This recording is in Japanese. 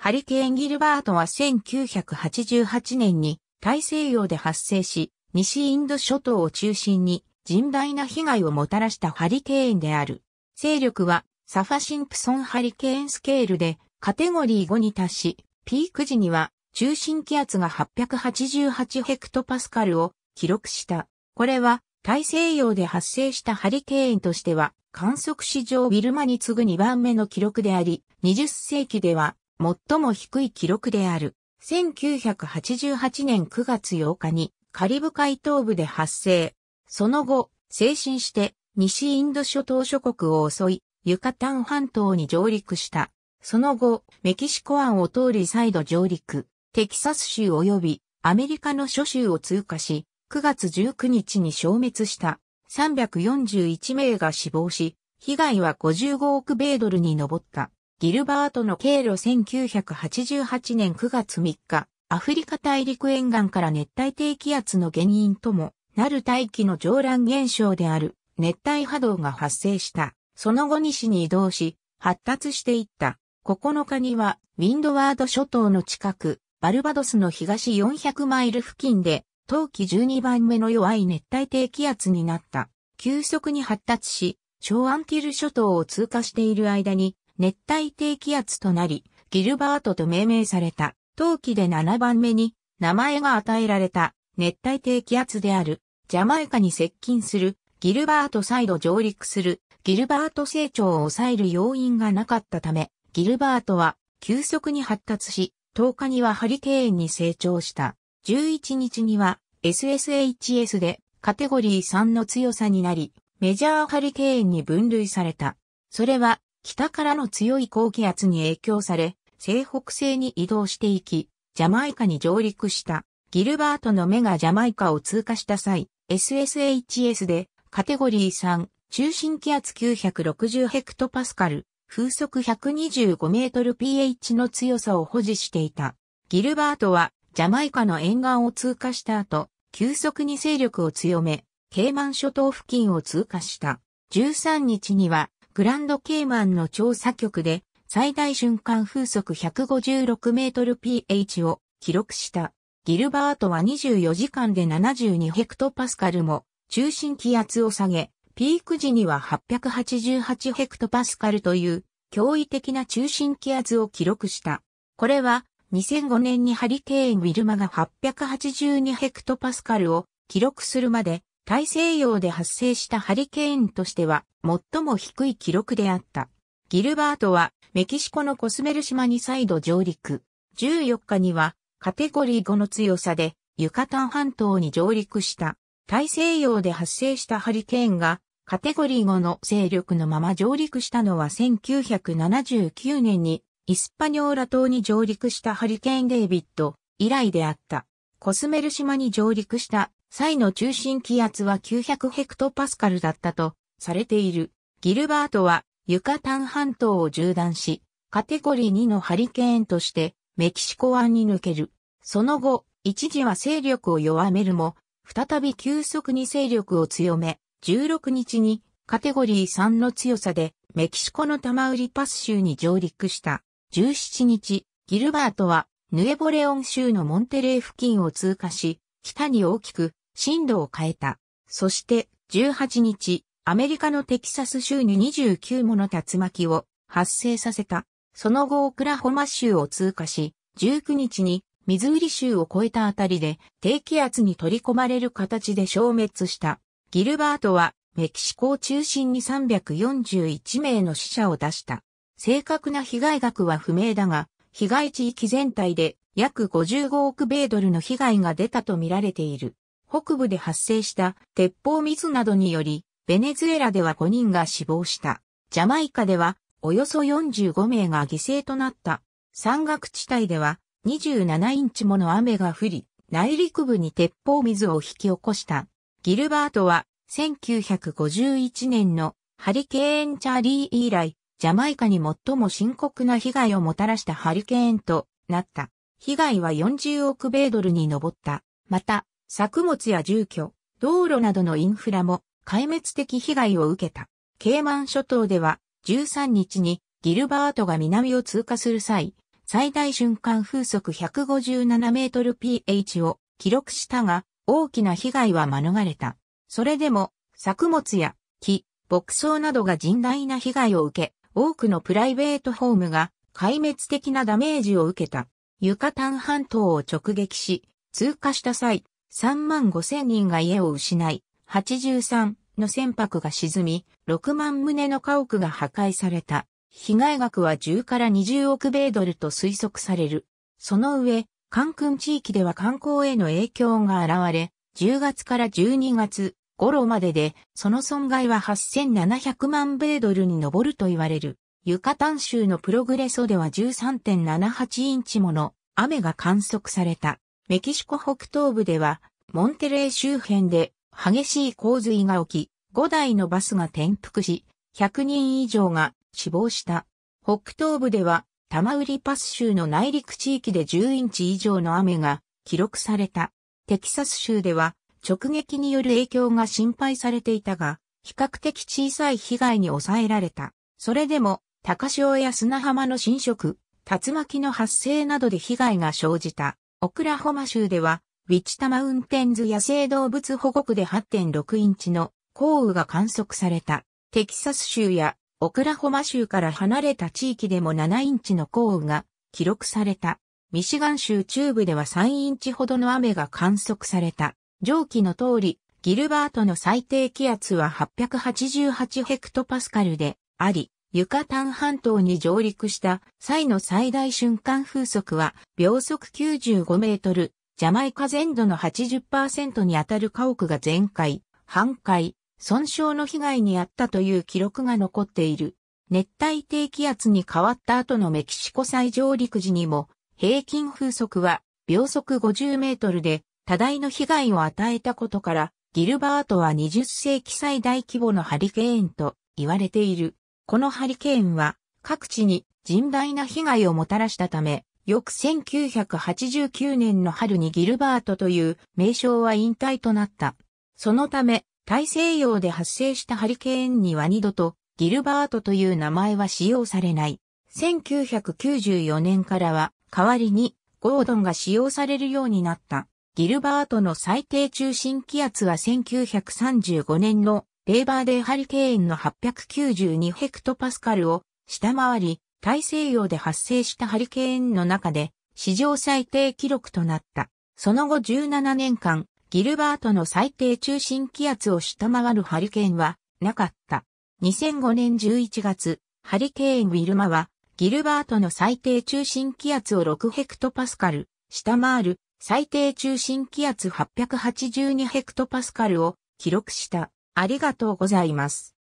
ハリケーン・ギルバートは1988年に大西洋で発生し、西インド諸島を中心に甚大な被害をもたらしたハリケーンである。勢力はサファシンプソンハリケーンスケールでカテゴリー5に達し、ピーク時には中心気圧が888ヘクトパスカルを記録した。これは大西洋で発生したハリケーンとしては観測史上ウィルマに次ぐ2番目の記録であり、20世紀では最も低い記録である。1988年9月8日にカリブ海東部で発生。その後、精神して西インド諸島諸国を襲い、ユカタン半島に上陸した。その後、メキシコ湾を通り再度上陸、テキサス州及びアメリカの諸州を通過し、9月19日に消滅した。341名が死亡し、被害は55億米ドルに上った。ギルバートの経路1988年9月3日、アフリカ大陸沿岸から熱帯低気圧の原因ともなる大気の上乱現象である熱帯波動が発生した。その後西に移動し、発達していった。9日には、ウィンドワード諸島の近く、バルバドスの東400マイル付近で、冬季12番目の弱い熱帯低気圧になった。急速に発達し、小アンティル諸島を通過している間に、熱帯低気圧となり、ギルバートと命名された、冬季で7番目に名前が与えられた熱帯低気圧である、ジャマイカに接近する、ギルバート再度上陸する、ギルバート成長を抑える要因がなかったため、ギルバートは急速に発達し、10日にはハリケーンに成長した。11日には SSHS でカテゴリー3の強さになり、メジャーハリケーンに分類された。それは北からの強い高気圧に影響され、西北西に移動していき、ジャマイカに上陸した。ギルバートの目がジャマイカを通過した際、SSHS でカテゴリー3、中心気圧960ヘクトパスカル、風速125メートル ph の強さを保持していた。ギルバートはジャマイカの沿岸を通過した後、急速に勢力を強め、ケイマン諸島付近を通過した。13日にはグランドケイマンの調査局で最大瞬間風速156メートル ph を記録した。ギルバートは24時間で72ヘクトパスカルも中心気圧を下げ、ピーク時には888ヘクトパスカルという驚異的な中心気圧を記録した。これは2005年にハリケーンウィルマが882ヘクトパスカルを記録するまで大西洋で発生したハリケーンとしては最も低い記録であった。ギルバートはメキシコのコスメル島に再度上陸。14日にはカテゴリー5の強さでユカタン半島に上陸した。大西洋で発生したハリケーンがカテゴリー5の勢力のまま上陸したのは1979年にイスパニョーラ島に上陸したハリケーンデイビッド以来であった。コスメル島に上陸した際の中心気圧は900ヘクトパスカルだったとされている。ギルバートはユカタン半島を縦断し、カテゴリー2のハリケーンとしてメキシコ湾に抜ける。その後、一時は勢力を弱めるも、再び急速に勢力を強め、16日にカテゴリー3の強さでメキシコのタマウリパス州に上陸した。17日、ギルバートはヌエボレオン州のモンテレー付近を通過し、北に大きく進路を変えた。そして18日、アメリカのテキサス州に29もの竜巻を発生させた。その後オクラホマ州を通過し、19日にミズーリ州を越えたあたりで低気圧に取り込まれる形で消滅した。ギルバートはメキシコを中心に341名の死者を出した。正確な被害額は不明だが、被害地域全体で約55億米ドルの被害が出たとみられている。北部で発生した鉄砲水などにより、ベネズエラでは5人が死亡した。ジャマイカではおよそ45名が犠牲となった。山岳地帯では27インチもの雨が降り、内陸部に鉄砲水を引き起こした。ギルバートは1951年のハリケーンチャーリー以来、ジャマイカに最も深刻な被害をもたらしたハリケーンとなった。被害は40億米ドルに上った。また、作物や住居、道路などのインフラも壊滅的被害を受けた。ケイマン諸島では13日にギルバートが南を通過する際、最大瞬間風速157メートル ph を記録したが、大きな被害は免れた。それでも、作物や木、牧草などが甚大な被害を受け、多くのプライベートホームが壊滅的なダメージを受けた。ユカタン半島を直撃し、通過した際、3万5千人が家を失い、83の船舶が沈み、6万棟の家屋が破壊された。被害額は10から20億米ドルと推測される。その上、関空地域では観光への影響が現れ、10月から12月頃までで、その損害は8700万米ドルに上ると言われる。ユカタン州のプログレソでは13.78インチもの雨が観測された。メキシコ北東部では、モンテレー周辺で激しい洪水が起き、5台のバスが転覆し、100人以上が死亡した。北東部では、タマウリパス州の内陸地域で10インチ以上の雨が記録された。テキサス州では、直撃による影響が心配されていたが、比較的小さい被害に抑えられた。それでも、高潮や砂浜の侵食、竜巻の発生などで被害が生じた。オクラホマ州では、ウィチタマウンテンズ野生動物保護区で8.6インチの降雨が観測された。テキサス州やオクラホマ州から離れた地域でも7インチの降雨が記録された。ミシガン州中部では3インチほどの雨が観測された。上記の通り、ギルバートの最低気圧は888ヘクトパスカルであり、ユカタン半島に上陸した際の最大瞬間風速は秒速95メートル、ジャマイカ全土の80%に当たる家屋が全壊、半壊、損傷の被害に遭ったという記録が残っている。熱帯低気圧に変わった後のメキシコ再上陸時にも平均風速は秒速50メートルで多大の被害を与えたことからギルバートは20世紀最大規模のハリケーンと言われている。このハリケーンは各地に甚大な被害をもたらしたため、翌1989年の春にギルバートという名称は引退となった。そのため、大西洋で発生したハリケーンには二度とギルバートという名前は使用されない。1994年からは代わりにゴードンが使用されるようになった。ギルバートの最低中心気圧は1935年のレーバーデーハリケーンの892ヘクトパスカルを下回り、大西洋で発生したハリケーンの中で史上最低記録となった。その後17年間、ギルバートの最低中心気圧を下回るハリケーンはなかった。2005年11月、ハリケーンウィルマは、ギルバートの最低中心気圧を6ヘクトパスカル、下回る最低中心気圧882ヘクトパスカルを記録した。ありがとうございます。